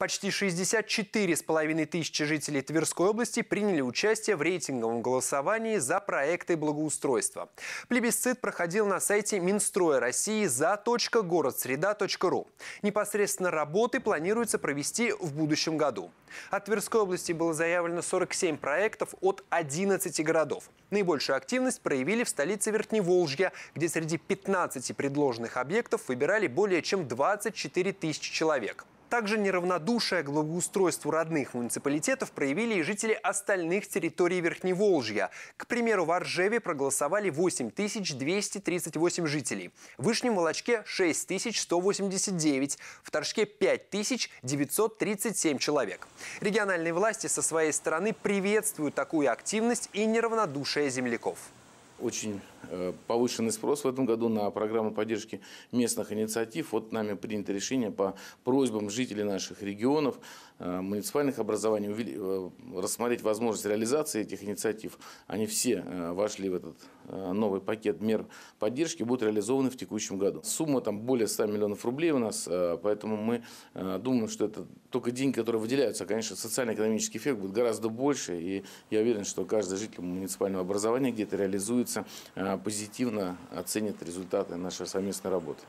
Почти 64,5 тысячи жителей Тверской области приняли участие в рейтинговом голосовании за проекты благоустройства. Плебисцит проходил на сайте Минстроя России за .городсреда.ру. Непосредственно работы планируется провести в будущем году. От Тверской области было заявлено 47 проектов от 11 городов. Наибольшую активность проявили в столице Верхневолжья, где среди 15 предложенных объектов выбирали более чем 24 тысячи человек. Также неравнодушие к благоустройству родных муниципалитетов проявили и жители остальных территорий Верхневолжья. К примеру, в Оржеве проголосовали 8238 жителей, в Вышнем Волочке 6189, в Торжке 5937 человек. Региональные власти со своей стороны приветствуют такую активность и неравнодушие земляков очень э, повышенный спрос в этом году на программу поддержки местных инициатив. Вот нами принято решение по просьбам жителей наших регионов, э, муниципальных образований, э, рассмотреть возможность реализации этих инициатив. Они все вошли в этот Э, новый пакет мер поддержки будут реализованы в текущем году. Сумма там более 100 миллионов рублей у нас, э, поэтому мы э, думаем, что это только деньги, которые выделяются. Конечно, социально-экономический эффект будет гораздо больше, и я уверен, что каждый житель муниципального образования где-то реализуется позитивно, оценит результаты нашей совместной работы.